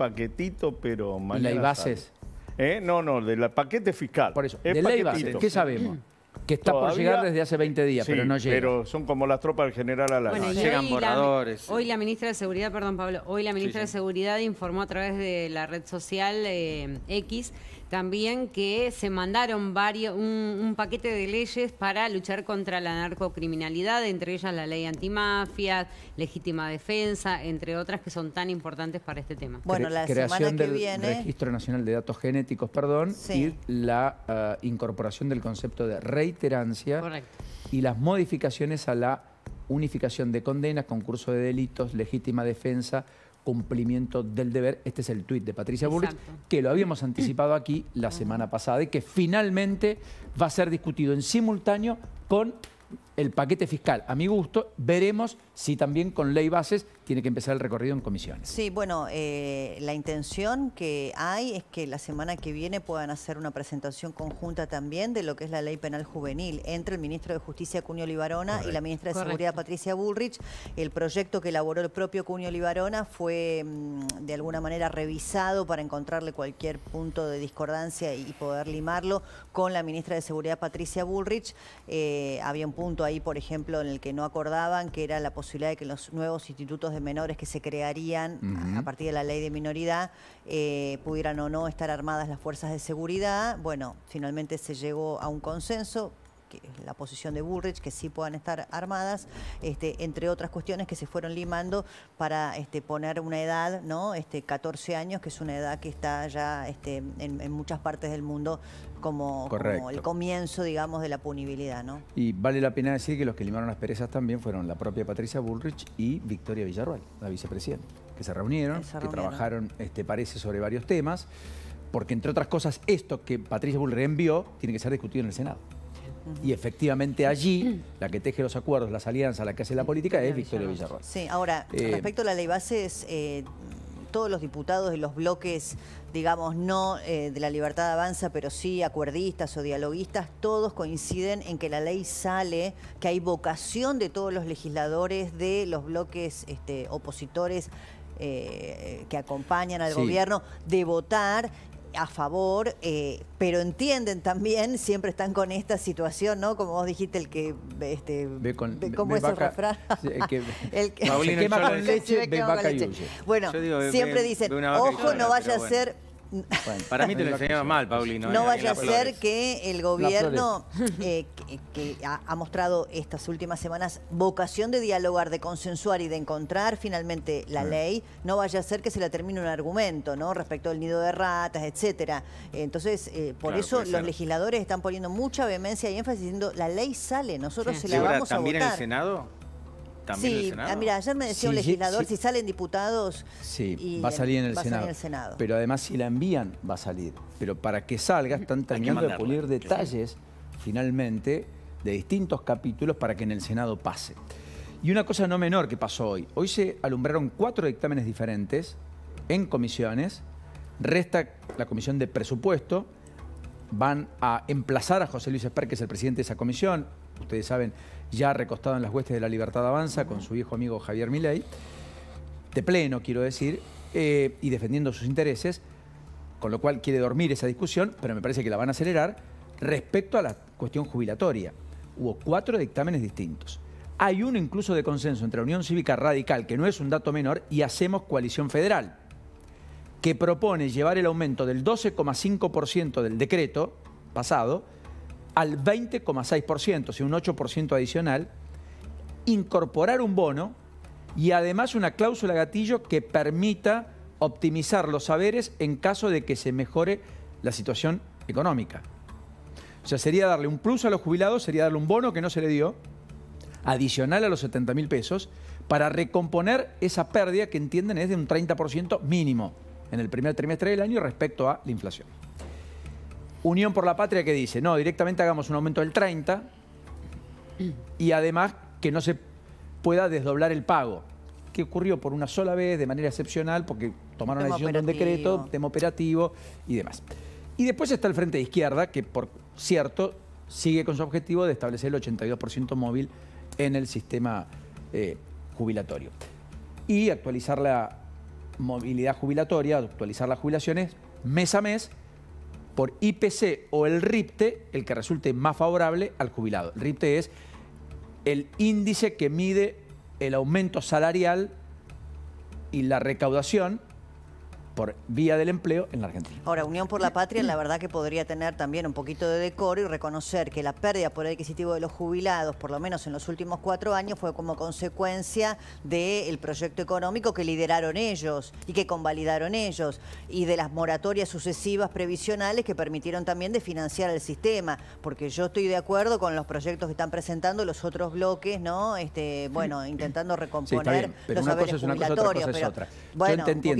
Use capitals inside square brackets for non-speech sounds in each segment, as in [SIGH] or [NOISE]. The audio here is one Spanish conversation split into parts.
paquetito, pero la ¿Eh? No, no, del paquete fiscal. Por eso, ¿qué sabemos? Que está por llegar desde hace 20 días, pero no llega. pero son como las tropas del general a llegan borradores. hoy la ministra de Seguridad, perdón Pablo, hoy la ministra de Seguridad informó a través de la red social eh, X también que se mandaron varios, un, paquete de leyes para luchar contra la narcocriminalidad, entre ellas la ley antimafia, legítima defensa, entre otras que son tan importantes para este tema. Bueno, la Creación del Registro Nacional de Datos Genéticos, perdón, y la eh, incorporación del concepto de reiterancia y las modificaciones a la unificación de condenas, concurso de delitos, legítima defensa, cumplimiento del deber. Este es el tuit de Patricia Bullrich, que lo habíamos anticipado aquí la semana pasada y que finalmente va a ser discutido en simultáneo con el paquete fiscal. A mi gusto, veremos si también con ley bases tiene que empezar el recorrido en comisiones. Sí, bueno, eh, la intención que hay es que la semana que viene puedan hacer una presentación conjunta también de lo que es la ley penal juvenil entre el ministro de Justicia Cunio Libarona y la ministra de Seguridad Patricia Bullrich. El proyecto que elaboró el propio Cunio Libarona fue mm, de alguna manera revisado para encontrarle cualquier punto de discordancia y poder limarlo con la ministra de Seguridad Patricia Bullrich. Eh, había un punto ahí, por ejemplo, en el que no acordaban que era la posibilidad de que los nuevos institutos de menores que se crearían a partir de la ley de minoridad, eh, pudieran o no estar armadas las fuerzas de seguridad. Bueno, finalmente se llegó a un consenso, que, la posición de Bullrich, que sí puedan estar armadas, este, entre otras cuestiones que se fueron limando para este, poner una edad, ¿no? Este, 14 años, que es una edad que está ya este, en, muchas partes del mundo como, el comienzo, digamos, de la punibilidad, ¿no? Y vale la pena decir que los que limaron las perezas también fueron la propia Patricia Bullrich y Victoria Villarroel, la vicepresidenta, que se reunieron, que trabajaron, parece, sobre varios temas porque entre otras cosas esto que Patricia Bullrich envió tiene que ser discutido en el Senado. Y efectivamente allí, la que teje los acuerdos, las alianzas, la que hace la política es Victoria Villarroel. Sí, ahora, eh, respecto a la ley base, eh, todos los diputados de los bloques, digamos, no eh, de la libertad avanza, pero sí acuerdistas o dialoguistas, todos coinciden en que la ley sale, que hay vocación de todos los legisladores de los bloques este, opositores que acompañan al gobierno de votar a favor, eh, pero entienden también, siempre están con esta situación, ¿no? Como vos dijiste, el que... Este, ve ¿Cómo es el refrán? El que, [LAUGHS] el quema con leche, ve Bueno, siempre dicen, ojo, no vaya a ser para mí te lo enseñaba mal, Paulino. No vaya a ser que el gobierno, eh, que, ha mostrado estas últimas semanas vocación de dialogar, de consensuar y de encontrar finalmente la ley, no vaya a ser que se la termine un argumento, ¿no? Respecto al nido de ratas, etcétera. Entonces, eh, por eso los legisladores están poniendo mucha vehemencia y énfasis diciendo la ley sale, nosotros se la vamos a votar. ¿También en el Senado? sí, Mira, ayer me decía un legislador, si salen diputados, sí, va a, salir en, el Senado. Pero además si la envían, va a salir. Pero para que salga, están terminando de pulir detalles, finalmente, de distintos capítulos para que en el Senado pase. Y una cosa no menor que pasó hoy. Hoy se alumbraron cuatro dictámenes diferentes en comisiones. Resta la comisión de presupuesto. Van a emplazar a José Luis Esper, que es el presidente de esa comisión, ustedes saben, ya recostado en las huestes de la Libertad Avanza con su viejo amigo Javier Milei, de pleno quiero decir, eh, y defendiendo sus intereses, con lo cual quiere dormir esa discusión, pero me parece que la van a acelerar, respecto a la cuestión jubilatoria. Hubo cuatro dictámenes distintos. Hay uno incluso de consenso entre Unión Cívica Radical, que no es un dato menor, y Hacemos Coalición Federal, que propone llevar el aumento del 12,5% del decreto pasado al 20,6%, o sea, un 8% adicional, incorporar un bono y además una cláusula gatillo que permita optimizar los saberes en caso de que se mejore la situación económica. O sea, sería darle un plus a los jubilados, sería darle un bono que no se le dio, adicional a los 70 mil pesos, para recomponer esa pérdida que entienden es de un 30% mínimo en el primer trimestre del año respecto a la inflación. Unión por la Patria que dice, no, directamente hagamos un aumento del 30 y además que no se pueda desdoblar el pago, que ocurrió por una sola vez, de manera excepcional, porque tomaron la decisión de un decreto, tema operativo y demás. Y después está el Frente de Izquierda, que por cierto sigue con su objetivo de establecer el 82% móvil en el sistema eh, jubilatorio. Y actualizar la movilidad jubilatoria, actualizar las jubilaciones mes a mes, por IPC o el RIPTE, el que resulte más favorable al jubilado. El RIPTE es el índice que mide el aumento salarial y la recaudación por vía del empleo en la Argentina. Ahora, Unión por la Patria, la verdad que podría tener también un poquito de decoro y reconocer que la pérdida por el adquisitivo de los jubilados, por lo menos en los últimos cuatro años, fue como consecuencia del proyecto económico que lideraron ellos y que convalidaron ellos, y de las moratorias sucesivas previsionales que permitieron también de financiar el sistema, porque yo estoy de acuerdo con los proyectos que están presentando los otros bloques, ¿no? Este, bueno, intentando recomponer una cosa yo entiendo,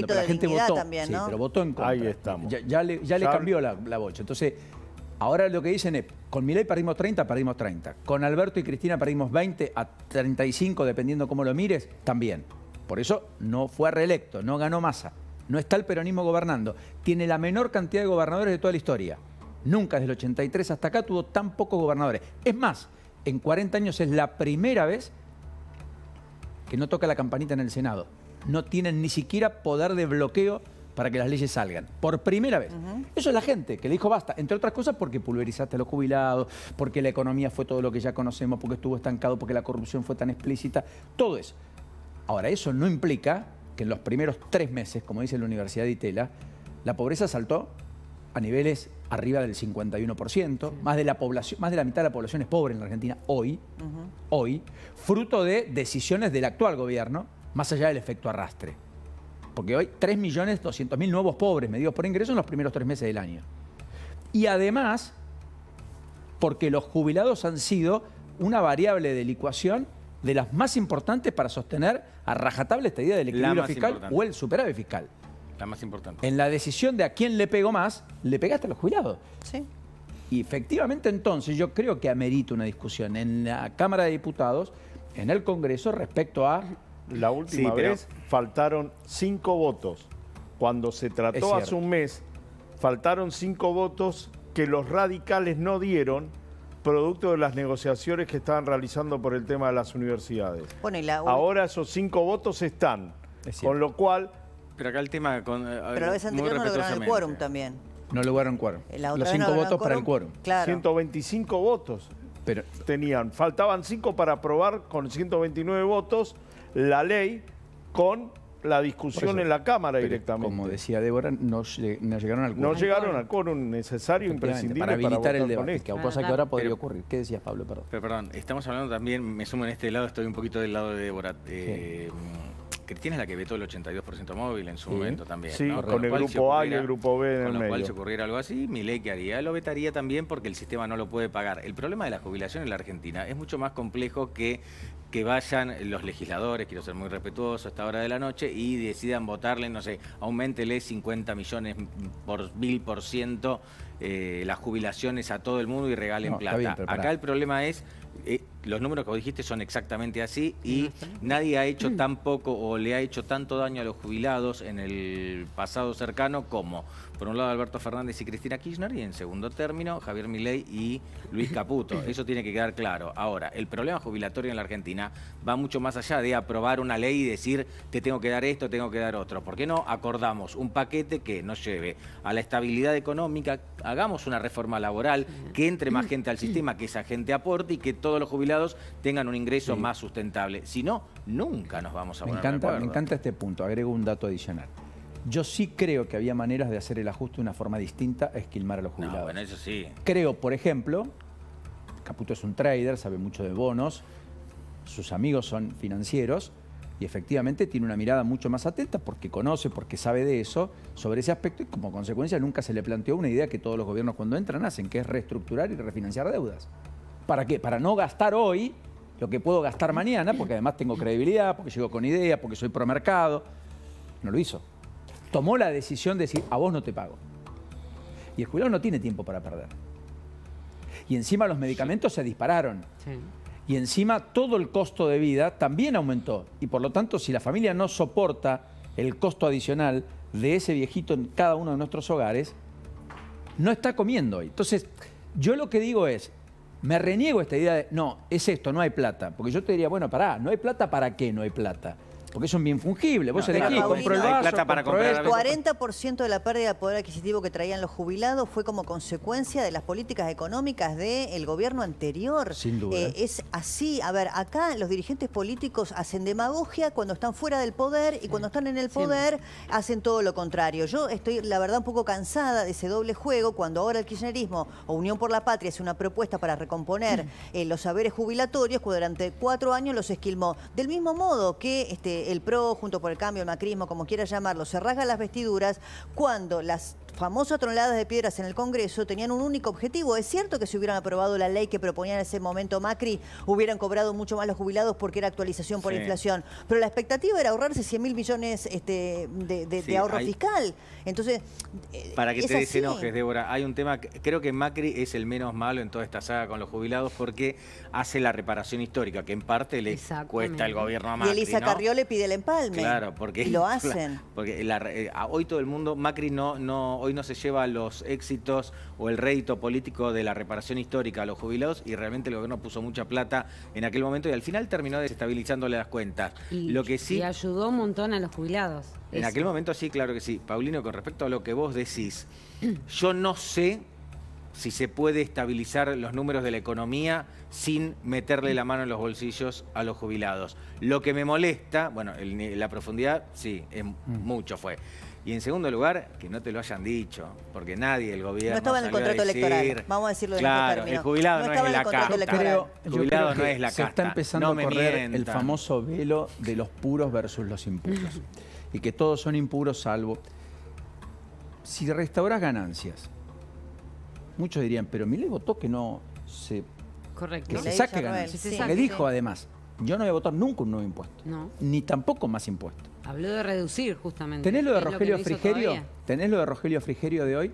pero la gente votó, sí, pero votó en contra. Ahí estamos. Ya, le, cambió la, la bocha. Entonces, ahora lo que dicen es, con Milei perdimos 30, perdimos 30. Con Alberto y Cristina perdimos 20 a 35, dependiendo cómo lo mires, también. Por eso no fue reelecto, no ganó masa. No está el peronismo gobernando. Tiene la menor cantidad de gobernadores de toda la historia. Nunca desde el 83 hasta acá tuvo tan pocos gobernadores. Es más, en 40 años es la primera vez que no toca la campanita en el Senado. No tienen ni siquiera poder de bloqueo para que las leyes salgan. Por primera vez. Eso es la gente que le dijo basta, entre otras cosas porque pulverizaste a los jubilados, porque la economía fue todo lo que ya conocemos, porque estuvo estancado, porque la corrupción fue tan explícita, todo eso. Ahora, eso no implica que en los primeros tres meses, como dice la Universidad de Itela, la pobreza saltó a niveles arriba del 51%, más, de la población, más de la mitad de la población es pobre en la Argentina hoy, hoy, fruto de decisiones del actual gobierno, más allá del efecto arrastre porque hay 3.200.000 nuevos pobres medidos por ingreso en los primeros tres meses del año. Y además, porque los jubilados han sido una variable de licuación de las más importantes para sostener a rajatable esta idea del equilibrio fiscal o el superávit fiscal. La más importante. En la decisión de a quién le pegó más, le pegaste a los jubilados. Sí. Y efectivamente entonces yo creo que amerita una discusión en la Cámara de Diputados, en el Congreso, respecto a la última vez faltaron cinco votos. Cuando se trató hace un mes, faltaron cinco votos que los radicales no dieron producto de las negociaciones que estaban realizando por el tema de las universidades. Ahora esos cinco votos están, con lo cual... Pero acá el tema... Con, eh, pero la vez anterior no lograron el quórum también. No lograron quórum. Eh, los cinco votos para el quórum. 125 votos pero, tenían. Faltaban cinco para aprobar con 129 votos la ley con la discusión en la Cámara directamente. Como decía Débora, no, llegaron al quórum. No llegaron al quórum necesario, imprescindible para habilitar el debate, que cosa que ahora podría ocurrir. ¿Qué decías, Pablo? Perdón. Pero, perdón, estamos hablando también, me sumo en este lado, estoy un poquito del lado de Débora. Eh, Cristina es la que vetó el 82% móvil en su momento también. con el grupo A y el grupo B en con lo cual si ocurriera algo así, mi ley que haría, lo vetaría también porque el sistema no lo puede pagar. El problema de la jubilación en la Argentina es mucho más complejo que que vayan los legisladores, quiero ser muy respetuoso a esta hora de la noche, y decidan votarle, no sé, aumentele 50 millones por mil por ciento eh, las jubilaciones a todo el mundo y regalen plata. Acá el problema es eh, los números que vos dijiste son exactamente así y nadie ha hecho mm. tan poco o le ha hecho tanto daño a los jubilados en el pasado cercano como, por un lado, Alberto Fernández y Cristina Kirchner y en segundo término, Javier Milei y Luis Caputo. [LAUGHS] Eso tiene que quedar claro. Ahora, el problema jubilatorio en la Argentina va mucho más allá de aprobar una ley y decir te tengo que dar esto, tengo que dar otro. ¿Por qué no acordamos un paquete que nos lleve a la estabilidad económica, hagamos una reforma laboral, que entre más gente al [CLEARS THROAT] sistema, que esa gente aporte y que todos los jubilados tengan un ingreso más sustentable. Si no, nunca nos vamos a me encanta, Me encanta este punto, agrego un dato adicional. Yo sí creo que había maneras de hacer el ajuste de una forma distinta a esquilmar a los jubilados. eso sí. Creo, por ejemplo, Caputo es un trader, sabe mucho de bonos, sus amigos son financieros, y efectivamente tiene una mirada mucho más atenta porque conoce, porque sabe de eso, sobre ese aspecto y como consecuencia nunca se le planteó una idea que todos los gobiernos cuando entran hacen, que es reestructurar y refinanciar deudas. ¿Para qué? Para no gastar hoy lo que puedo gastar mañana, porque además tengo credibilidad, porque llego con ideas, porque soy promercado. No lo hizo. Tomó la decisión de decir, a vos no te pago. Y el jubilado no tiene tiempo para perder. Y encima los medicamentos se dispararon. Y encima todo el costo de vida también aumentó. Y por lo tanto, si la familia no soporta el costo adicional de ese viejito en cada uno de nuestros hogares, no está comiendo. Entonces, yo lo que digo es, me reniego esta idea de, no, es esto, no hay plata. Porque yo te diría, bueno, pará, ¿no hay plata para qué no hay plata? Porque son bien fungibles. Vos se elegís, compro plata para comprar. El 40% de la pérdida de poder adquisitivo que traían los jubilados fue como consecuencia de las políticas económicas del gobierno anterior. Sin duda. Eh, es así. A ver, acá los dirigentes políticos hacen demagogia cuando están fuera del poder y cuando están en el poder hacen todo lo contrario. Yo estoy, la verdad, un poco cansada de ese doble juego cuando ahora el kirchnerismo o Unión por la Patria hace una propuesta para recomponer mm. eh, los saberes jubilatorios, cuando durante cuatro años los esquilmó. Del mismo modo que este el PRO, junto por el cambio, el macrismo, como quiera llamarlo, se rasga las vestiduras cuando las famosas toneladas de Piedras en el Congreso tenían un único objetivo. Es cierto que si hubieran aprobado la ley que proponía en ese momento Macri, hubieran cobrado mucho más los jubilados porque era actualización por inflación. Pero la expectativa era ahorrarse 100 mil millones este, de, ahorro fiscal. Entonces, eh, Para que te desenojes, Débora, hay un tema, creo que Macri es el menos malo en toda esta saga con los jubilados porque hace la reparación histórica, que en parte le cuesta al gobierno a Macri. Y Elisa Carrió le pide el empalme. Claro, porque... Y lo hacen. [LAUGHS] Porque eh, hoy todo el mundo, Macri no... no hoy no se lleva los éxitos o el rédito político de la reparación histórica a los jubilados y realmente el gobierno puso mucha plata en aquel momento y al final terminó desestabilizándole las cuentas. Y, lo que sí, ayudó un montón a los jubilados. En aquel momento sí, claro que sí. Paulino, con respecto a lo que vos decís, [CLEARS THROAT] yo no sé si se puede estabilizar los números de la economía sin meterle la mano en los bolsillos a los jubilados. Lo que me molesta, bueno, la profundidad, sí, mm. mucho fue. Y en segundo lugar, que no te lo hayan dicho, porque nadie el gobierno. No estaba en el contrato electoral. Vamos a decirlo de claro, El jubilado no, es la casta. el jubilado no es la Se está empezando a correr el famoso velo de los puros versus los impuros. [LAUGHS] y que todos son impuros salvo. Si restauras ganancias, muchos dirían, pero mi votó que no se, Correcto. Que se saque ganancias. Sí. dijo además. Yo no voy votado nunca un nuevo impuesto. Ni tampoco más impuestos. Habló de reducir, justamente. ¿Tenés lo de Rogelio Frigerio? ¿Tenés lo de Rogelio Frigerio de hoy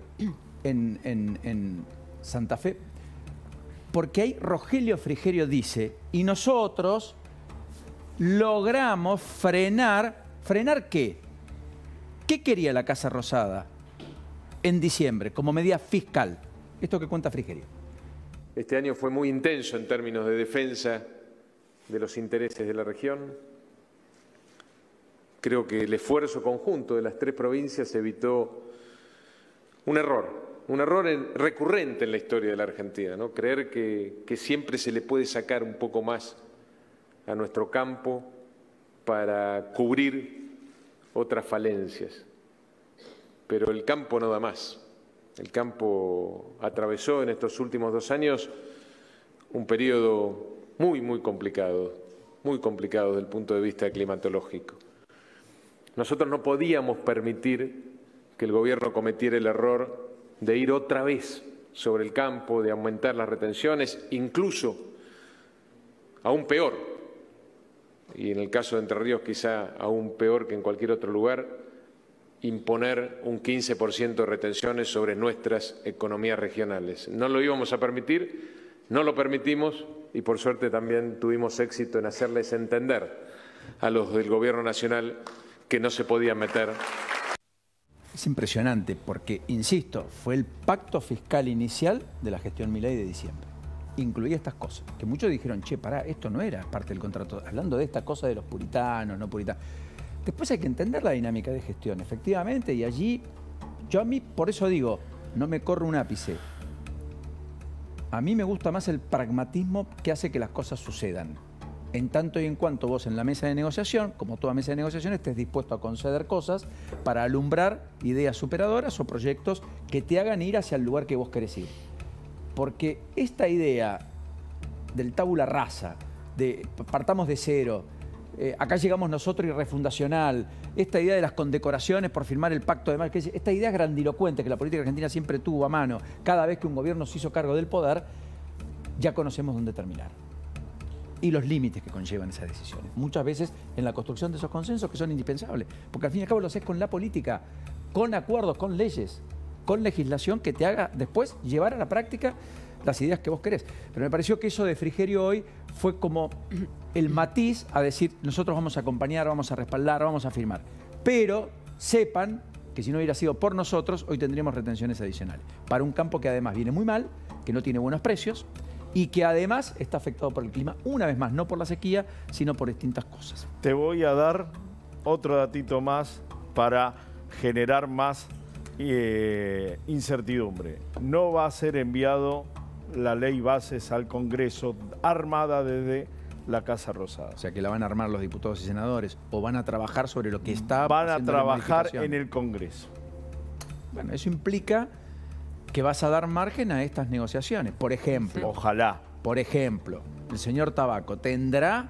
en, en Santa Fe? Porque ahí Rogelio Frigerio dice, y nosotros logramos frenar. ¿Frenar qué? ¿Qué quería la Casa Rosada en diciembre como medida fiscal? Esto que cuenta Frigerio. Este año fue muy intenso en términos de defensa de los intereses de la región. Creo que el esfuerzo conjunto de las tres provincias evitó un error, un error recurrente en la historia de la Argentina, ¿no? creer que, que siempre se le puede sacar un poco más a nuestro campo para cubrir otras falencias. Pero el campo no da más. El campo atravesó en estos últimos dos años un periodo muy, muy complicado, muy complicado desde el punto de vista climatológico. Nosotros no podíamos permitir que el gobierno cometiera el error de ir otra vez sobre el campo, de aumentar las retenciones, incluso aún peor, y en el caso de Entre Ríos quizá aún peor que en cualquier otro lugar, imponer un 15% de retenciones sobre nuestras economías regionales. No lo íbamos a permitir no lo permitimos y por suerte también tuvimos éxito en hacerles entender a los del Gobierno Nacional que no se podían meter. Es impresionante porque, insisto, fue el pacto fiscal inicial de la gestión Milay de diciembre. Incluía estas cosas, que muchos dijeron, che, pará, esto no era parte del contrato. Hablando de esta cosa de los puritanos, no puritanos. Después hay que entender la dinámica de gestión, efectivamente, y allí, yo a mí, por eso digo, no me corro un ápice. A mí me gusta más el pragmatismo que hace que las cosas sucedan. En tanto y en cuanto vos en la mesa de negociación, como toda mesa de negociación, estés dispuesto a conceder cosas para alumbrar ideas superadoras o proyectos que te hagan ir hacia el lugar que vos querés ir. Porque esta idea del tabula rasa, de partamos de cero, eh, acá llegamos nosotros y refundacional. Esta idea de las condecoraciones por firmar el pacto de mar, esta idea grandilocuente que la política argentina siempre tuvo a mano cada vez que un gobierno se hizo cargo del poder, ya conocemos dónde terminar. Y los límites que conllevan esas decisiones. Muchas veces en la construcción de esos consensos que son indispensables. Porque al fin y al cabo lo haces con la política, con acuerdos, con leyes, con legislación que te haga después llevar a la práctica las ideas que vos querés. Pero me pareció que eso de Frigerio hoy fue como el matiz a decir, nosotros vamos a acompañar, vamos a respaldar, vamos a firmar. Pero sepan que si no hubiera sido por nosotros, hoy tendríamos retenciones adicionales. Para un campo que además viene muy mal, que no tiene buenos precios y que además está afectado por el clima, una vez más, no por la sequía, sino por distintas cosas. Te voy a dar otro datito más para generar más eh, incertidumbre. No va a ser enviado la ley bases al Congreso armada desde la Casa Rosada. O sea, que la van a armar los diputados y senadores o van a trabajar sobre lo que está... Van a trabajar en el Congreso. Bueno, eso implica que vas a dar margen a estas negociaciones. Por ejemplo... Ojalá. Por ejemplo, el señor Tabaco, ¿tendrá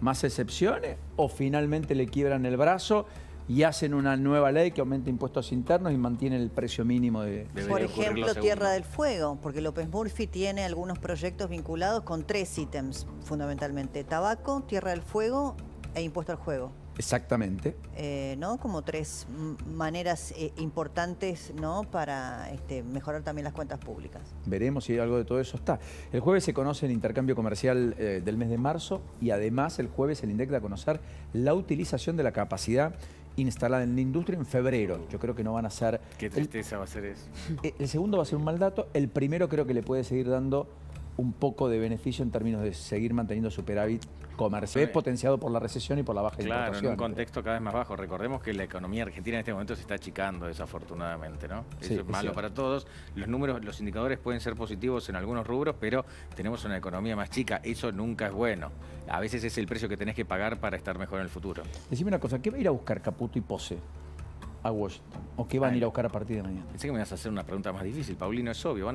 más excepciones o finalmente le quiebran el brazo? y hacen una nueva ley que aumenta impuestos internos y mantiene el precio mínimo de... Por ejemplo, Tierra del Fuego, porque López Murphy tiene algunos proyectos vinculados con tres ítems, fundamentalmente, tabaco, Tierra del Fuego e impuesto al juego. Exactamente. Eh, ¿No? Como tres maneras eh, importantes, ¿no? Para este, mejorar también las cuentas públicas. Veremos si algo de todo eso está. El jueves se conoce el intercambio comercial eh, del mes de marzo y además el jueves el INDEC da a conocer la utilización de la capacidad instalada en la industria en febrero. Yo creo que no van a ser... Qué tristeza va a ser eso. [LAUGHS] El segundo va a ser un mal dato. El primero creo que le puede seguir dando un poco de beneficio en términos de seguir manteniendo superávit comercial, potenciado por la recesión y por la baja claro, importación. Claro, en un contexto cada vez más bajo. Recordemos que la economía argentina en este momento se está achicando, desafortunadamente, ¿no? Eso es malo para todos. Los números, los indicadores pueden ser positivos en algunos rubros, pero tenemos una economía más chica. Eso nunca es bueno. A veces es el precio que tenés que pagar para estar mejor en el futuro. Decime una cosa, ¿qué va a ir a buscar Caputo y Pose? a Washington? ¿O qué van a ir a buscar a partir de mañana? Pensé que me vas a hacer una pregunta más difícil, Paulino, es obvio.